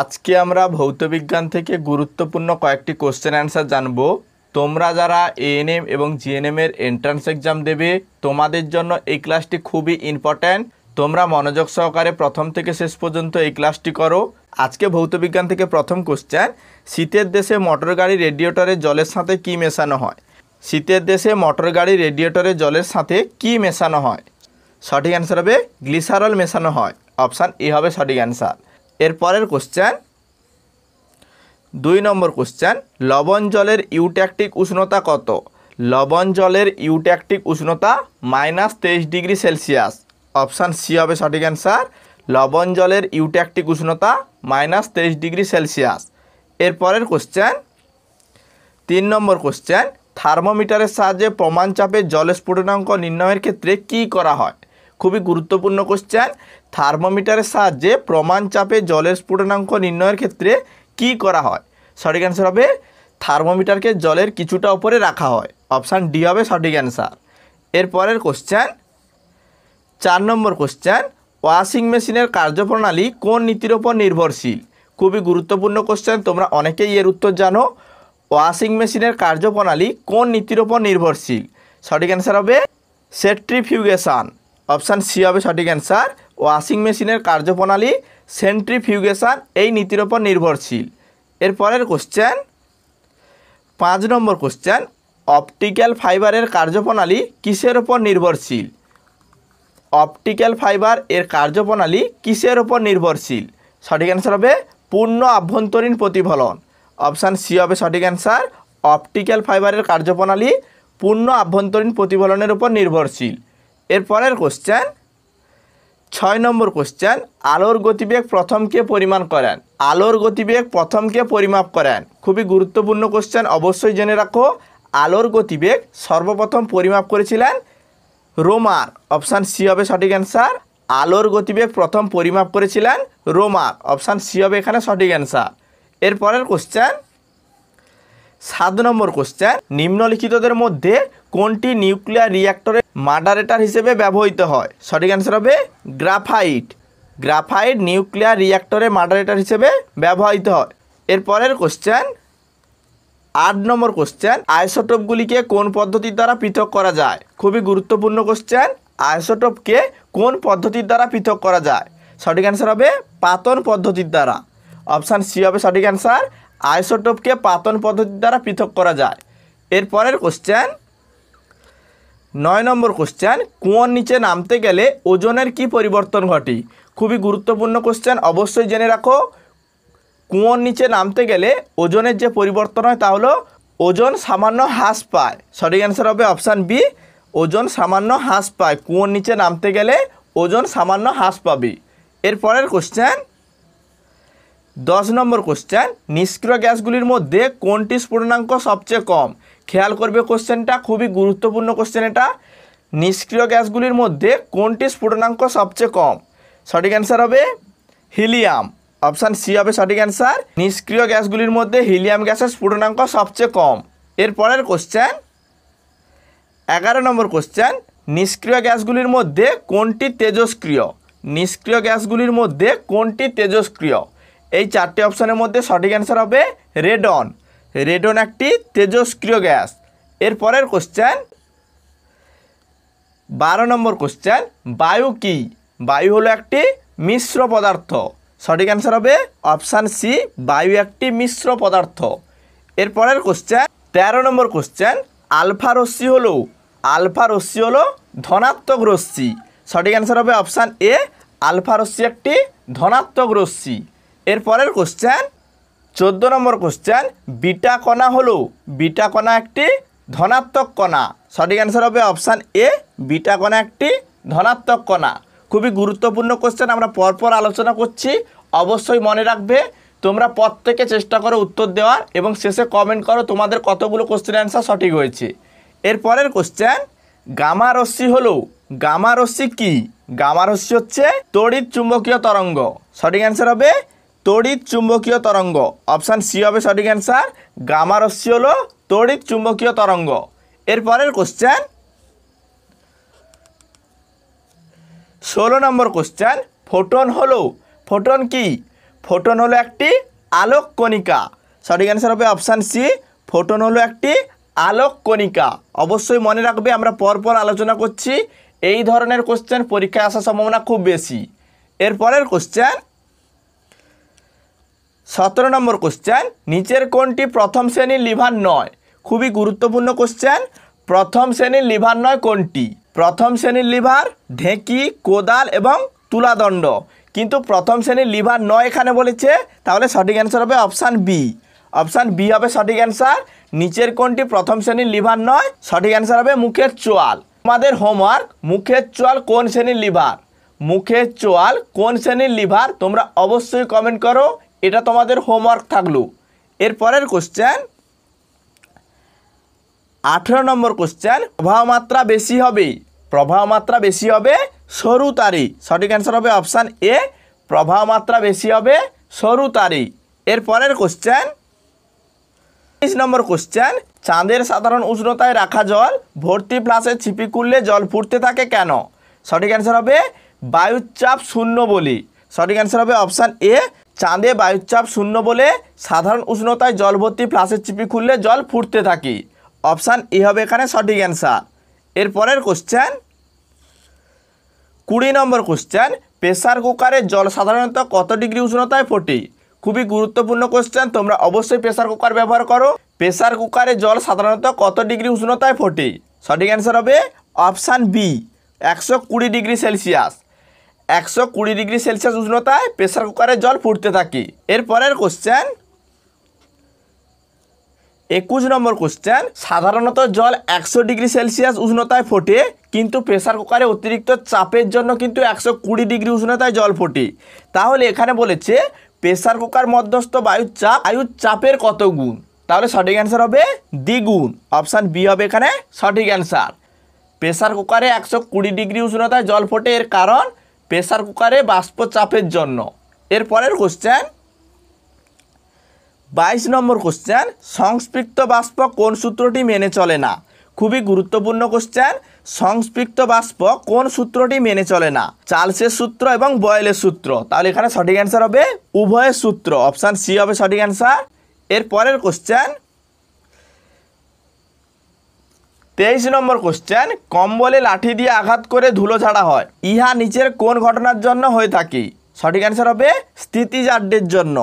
আজকে আমরা ভৌতবিজ্ঞান থেকে গুরুত্বপূর্ণ কয়েকটি কোশ্চেন অ্যান্সার জানব তোমরা যারা এএনএম এবং জিএনএমের এন্ট্রান্স এক্সাম দেবে তোমাদের জন্য এই ক্লাসটি খুবই ইম্পর্ট্যান্ট তোমরা মনোযোগ সহকারে প্রথম থেকে শেষ পর্যন্ত এই ক্লাসটি করো আজকে ভৌতবিজ্ঞান থেকে প্রথম কোশ্চেন শীতের দেশে মোটর গাড়ি রেডিয়েটরে জলের সাথে কি মেশানো হয় শীতের দেশে মোটর গাড়ি রেডিয়েটরে জলের সাথে কি মেশানো হয় সঠিক অ্যান্সার হবে গ্লিসারল মেশানো হয় অপশান এ হবে সঠিক অ্যান্সার এরপরের কোশ্চেন দুই নম্বর কোশ্চেন লবণ জলের ইউট্যাকটিক উষ্ণতা কত লবণ জলের ইউট্যাকটিক উষ্ণতা মাইনাস তেইশ ডিগ্রি সেলসিয়াস অপশান সি হবে সঠিক অ্যান্সার লবণ জলের ইউট্যাকটিক উষ্ণতা মাইনাস তেইশ ডিগ্রি সেলসিয়াস এরপরের কোশ্চেন তিন নম্বর কোশ্চেন থার্মোমিটারের সাহায্যে প্রমাণ চাপে জল স্ফুটনাঙ্ক নির্ণয়ের ক্ষেত্রে কি করা হয় খুবই গুরুত্বপূর্ণ কোশ্চেন থার্মোমিটারের সাহায্যে প্রমাণ চাপে জলের স্ফুটনাঙ্ক নির্ণয়ের ক্ষেত্রে কি করা হয় সঠিক অ্যান্সার হবে থার্মোমিটারকে জলের কিছুটা উপরে রাখা হয় অপশান ডি হবে সঠিক অ্যান্সার এরপরের কোশ্চেন চার নম্বর কোশ্চেন ওয়াশিং মেশিনের কার্যপ্রণালী কোন নীতির ওপর নির্ভরশীল খুবই গুরুত্বপূর্ণ কোশ্চেন তোমরা অনেকেই এর উত্তর জানো ওয়াশিং মেশিনের কার্যপ্রণালী কোন নীতির ওপর নির্ভরশীল সঠিক অ্যান্সার হবে সেট্রিফিউগেশান অপশান সি হবে সঠিক অ্যান্সার ওয়াশিং মেশিনের কার্যপ্রণালী সেন্ট্রিফিউগেশন এই নীতির ওপর নির্ভরশীল এরপরের কোশ্চেন পাঁচ নম্বর কোশ্চেন অপটিক্যাল ফাইবারের কার্যপ্রণালী কিসের ওপর নির্ভরশীল অপটিক্যাল ফাইবার এর কার্যপ্রণালী কিসের ওপর নির্ভরশীল সঠিক অ্যান্সার হবে পূর্ণ আভ্যন্তরীণ প্রতিফলন অপশান সি হবে সঠিক অ্যান্সার অপটিক্যাল ফাইবারের কার্যপ্রণালী পূর্ণ আভ্যন্তরীণ প্রতিফলনের উপর নির্ভরশীল এরপরের কোশ্চেন ছয় নম্বর কোশ্চেন আলোর গতিবেগ প্রথমকে পরিমাণ করেন আলোর গতিবেগ প্রথমকে পরিমাপ করেন খুবই গুরুত্বপূর্ণ কোশ্চেন অবশ্যই জেনে রাখো আলোর গতিবেগ সর্বপ্রথম পরিমাপ করেছিলেন রোমার অপশান সি হবে সঠিক অ্যান্সার আলোর গতিবেগ প্রথম পরিমাপ করেছিলেন রোমার অপশান সি হবে এখানে সঠিক অ্যান্সার এরপরের কোশ্চেন সাত নম্বর কোশ্চেন নিম্নলিখিতদের মধ্যে কোনটি নিউক্লিয়ার রিয়াক্টরের মার্ডারেটার হিসেবে ব্যবহৃত হয় সঠিক অ্যান্সার হবে গ্রাফাইট গ্রাফাইট নিউক্লিয়ার রিয়াক্টরে মার্ডারেটার হিসেবে ব্যবহৃত হয় এরপরের কোশ্চেন আট নম্বর কোশ্চেন আইসোটোপগুলিকে কোন পদ্ধতির দ্বারা পৃথক করা যায় খুবই গুরুত্বপূর্ণ কোশ্চেন আইসোটোপকে কোন পদ্ধতির দ্বারা পৃথক করা যায় সঠিক অ্যান্সার হবে পাতন পদ্ধতির দ্বারা অপশান সি হবে সঠিক অ্যান্সার আইসোটোপকে পাতন পদ্ধতির দ্বারা পৃথক করা যায় এরপরের কোশ্চেন নয় নম্বর কোশ্চেন কুয়োর নিচে নামতে গেলে ওজনের কি পরিবর্তন ঘটে খুবই গুরুত্বপূর্ণ কোশ্চেন অবশ্যই জেনে রাখো কুয়োর নিচে নামতে গেলে ওজনের যে পরিবর্তন হয় তা হলো ওজন সামান্য হ্রাস পায় সঠিক অ্যান্সার হবে অপশান বি ওজন সামান্য হ্রাস পায় কুয়োর নিচে নামতে গেলে ওজন সামান্য হ্রাস পাবে এরপরের কোশ্চেন দশ নম্বর কোশ্চেন নিষ্ক্রিয় গ্যাসগুলির মধ্যে কোনটি স্ফুটনাঙ্ক সবচেয়ে কম খেয়াল করবে কোশ্চেনটা খুবই গুরুত্বপূর্ণ কোশ্চেন এটা নিষ্ক্রিয় গ্যাসগুলির মধ্যে কোনটি স্ফুটনাঙ্ক সবচেয়ে কম সঠিক অ্যান্সার হবে হিলিয়াম অপশান সি হবে সঠিক অ্যান্সার নিষ্ক্রিয় গ্যাসগুলির মধ্যে হিলিয়াম গ্যাসের স্ফুটনাঙ্ক সবচেয়ে কম এরপরের কোশ্চেন এগারো নম্বর কোশ্চেন নিষ্ক্রিয় গ্যাসগুলির মধ্যে কোনটি তেজস্ক্রিয় নিষ্ক্রিয় গ্যাসগুলির মধ্যে কোনটি তেজস্ক্রিয় এই চারটি অপশানের মধ্যে সঠিক অ্যান্সার হবে রেডন রেডন একটি তেজস্ক্রিয় গ্যাস এর পরের কোশ্চেন বারো নম্বর কোশ্চেন বায়ু কি বায়ু হলো একটি মিশ্র পদার্থ সঠিক অ্যান্সার হবে অপশান সি বায়ু একটি মিশ্র পদার্থ এর পরের কোশ্চেন তেরো নম্বর কোশ্চেন আলফা রশ্মি হলো আলফা রশ্মি হলো ধনাত্মক রশ্মি সঠিক অ্যান্সার হবে অপশান এ আলফা রশ্মি একটি ধনাত্মক রশ্মি এর পরের কোশ্চেন চোদ্দ নম্বর কোশ্চেন বিটা কণা হলো বিটা কণা একটি ধনাত্মক কণা সঠিক অ্যান্সার হবে অপশান এ বিটা কণা একটি ধনাত্মক কণা খুবই গুরুত্বপূর্ণ কোশ্চেন আমরা পরপর আলোচনা করছি অবশ্যই মনে রাখবে তোমরা প্রত্যেকে চেষ্টা করো উত্তর দেওয়ার এবং শেষে কমেন্ট করো তোমাদের কতগুলো কোশ্চেন অ্যান্সার সঠিক হয়েছে এরপরের কোশ্চেন গামা রশ্মি হলো গামা রশ্মি কি গামা রশ্মি হচ্ছে তড়িৎ চুম্বকীয় তরঙ্গ সঠিক অ্যান্সার হবে তড়িত চুম্বকীয় তরঙ্গ অপশান সি হবে সঠিক অ্যান্সার গামা রশ্মি হলো তড়িৎ চুম্বকীয় তরঙ্গ এরপরের কোশ্চেন ষোলো নম্বর কোশ্চেন ফোটন হলো ফোটন কি ফোটন হলো একটি আলোক কণিকা সঠিক অ্যান্সার হবে অপশান সি ফোটন হলো একটি আলোক কণিকা অবশ্যই মনে রাখবে আমরা পরপর আলোচনা করছি এই ধরনের কোশ্চেন পরীক্ষায় আসার সম্ভাবনা খুব বেশি এরপরের কোশ্চেন সতেরো নম্বর কোশ্চেন নিচের কোনটি প্রথম শ্রেণীর লিভার নয় খুবই গুরুত্বপূর্ণ কোশ্চেন প্রথম শ্রেণীর লিভার নয় কোনটি প্রথম শ্রেণীর লিভার ঢেঁকি কোদাল এবং তুলাদণ্ড কিন্তু প্রথম শ্রেণীর লিভার নয় এখানে বলেছে তাহলে সঠিক অ্যান্সার হবে অপশান বি অপশান বি হবে সঠিক অ্যান্সার নিচের কোনটি প্রথম শ্রেণীর লিভার নয় সঠিক অ্যান্সার হবে মুখের চোয়াল আমাদের হোমওয়ার্ক মুখের চোয়াল কোন শ্রেণীর লিভার মুখের চোয়াল কোন শ্রেণীর লিভার তোমরা অবশ্যই কমেন্ট করো এটা তোমাদের হোমওয়ার্ক থাকলো এরপরের কোশ্চেন আঠেরো নম্বর কোশ্চেন প্রবাহ মাত্রা বেশি হবে প্রবাহ মাত্রা বেশি হবে সরু তারি সঠিক অ্যান্সার হবে অপশান এ প্রবাহ মাত্রা বেশি হবে সরু তারি এরপরের কোশ্চেন তেইশ নম্বর কোশ্চেন চাঁদের সাধারণ উষ্ণতায় রাখা জল ভর্তি ফ্লাসে ছিপি খুললে জল ফুটতে থাকে কেন সঠিক অ্যান্সার হবে বায়ুচাপ শূন্য বলি সঠিক অ্যান্সার হবে অপশান এ চাঁদে বায়ুচাপ শূন্য বলে সাধারণ উষ্ণতায় জল ভর্তি ফ্লাসের চিপি খুললে জল ফুটতে থাকে অপশান ই হবে এখানে সঠিক অ্যান্সার এরপরের কোশ্চেন কুড়ি নম্বর কোশ্চেন প্রেসার কুকারে জল সাধারণত কত ডিগ্রি উষ্ণতায় ফোটে খুবই গুরুত্বপূর্ণ কোশ্চেন তোমরা অবশ্যই প্রেসার কুকার ব্যবহার করো প্রেশার কুকারে জল সাধারণত কত ডিগ্রি উষ্ণতায় ফোটে সঠিক অ্যান্সার হবে অপশান বি একশো কুড়ি ডিগ্রি সেলসিয়াস একশো কুড়ি ডিগ্রি সেলসিয়াস উষ্ণতায় প্রেসার কুকারে জল ফুটতে থাকে এরপরের কোশ্চেন একুশ নম্বর কোশ্চেন সাধারণত জল একশো ডিগ্রি সেলসিয়াস উষ্ণতায় ফোটে কিন্তু প্রেসার কুকারে অতিরিক্ত চাপের জন্য কিন্তু একশো কুড়ি ডিগ্রি উষ্ণতায় জল ফোটে তাহলে এখানে বলেছে প্রেসার কুকার মধ্যস্থ বায়ুর চাপ আয়ুর চাপের কত গুণ তাহলে সঠিক অ্যান্সার হবে দ্বিগুণ অপশান বি হবে এখানে সঠিক অ্যান্সার প্রেসার কুকারে একশো কুড়ি ডিগ্রি উষ্ণতায় জল ফোটে এর কারণ প্রেসার কুকারে বাষ্প চাপের জন্য এরপরের কোশ্চেন বাইশ নম্বর কোশ্চেন সংস্পৃক্ত বাষ্প কোন সূত্রটি মেনে চলে না খুবই গুরুত্বপূর্ণ কোশ্চেন সংস্পৃক্ত বাষ্প কোন সূত্রটি মেনে চলে না চার্লসের সূত্র এবং বয়েলের সূত্র তাহলে এখানে সঠিক অ্যান্সার হবে উভয়ের সূত্র অপশান সি হবে সঠিক অ্যান্সার এর পরের কোশ্চেন তেইশ নম্বর কোশ্চেন কম্বলে লাঠি দিয়ে আঘাত করে ধুলো ছাড়া হয় ইহা নিচের কোন ঘটনার জন্য হয়ে থাকে সঠিক অ্যান্সার হবে স্থিতিজাড্যের জন্য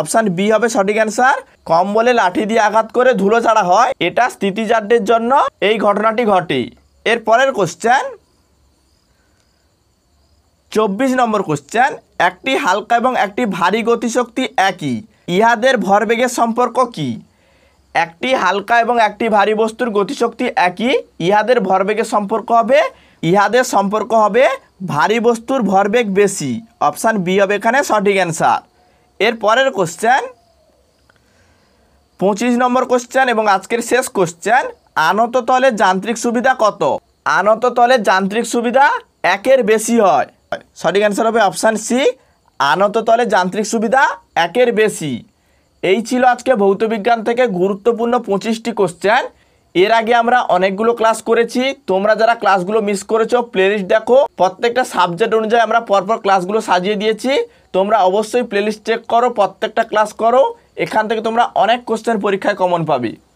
অপশান বি হবে সঠিক অ্যান্সার কম্বলে লাঠি দিয়ে আঘাত করে ধুলো ছাড়া হয় এটা স্থিতিজাড্যের জন্য এই ঘটনাটি ঘটে এর পরের কোশ্চেন চব্বিশ নম্বর কোশ্চেন একটি হালকা এবং একটি ভারী গতিশক্তি একই ইহাদের ভরবেগের সম্পর্ক কী একটি হালকা এবং একটি ভারী বস্তুর গতিশক্তি একই ইহাদের ভরবেগের সম্পর্ক হবে ইহাদের সম্পর্ক হবে ভারী বস্তুর ভরবেগ বেশি অপশান বি হবে এখানে সঠিক অ্যান্সার এর পরের কোশ্চেন পঁচিশ নম্বর কোশ্চেন এবং আজকের শেষ কোশ্চেন আনত তলের যান্ত্রিক সুবিধা কত আনত তলের যান্ত্রিক সুবিধা একের বেশি হয় সঠিক অ্যান্সার হবে অপশান সি আনত তলের যান্ত্রিক সুবিধা একের বেশি এই ছিল আজকে ভৌত বিজ্ঞান থেকে গুরুত্বপূর্ণ পঁচিশটি কোশ্চেন এর আগে আমরা অনেকগুলো ক্লাস করেছি তোমরা যারা ক্লাসগুলো মিস করেছো প্লেলিস্ট দেখো প্রত্যেকটা সাবজেক্ট অনুযায়ী আমরা পরপর ক্লাসগুলো সাজিয়ে দিয়েছি তোমরা অবশ্যই প্লেলিস্ট চেক করো প্রত্যেকটা ক্লাস করো এখান থেকে তোমরা অনেক কোশ্চেন পরীক্ষায় কমন পাবি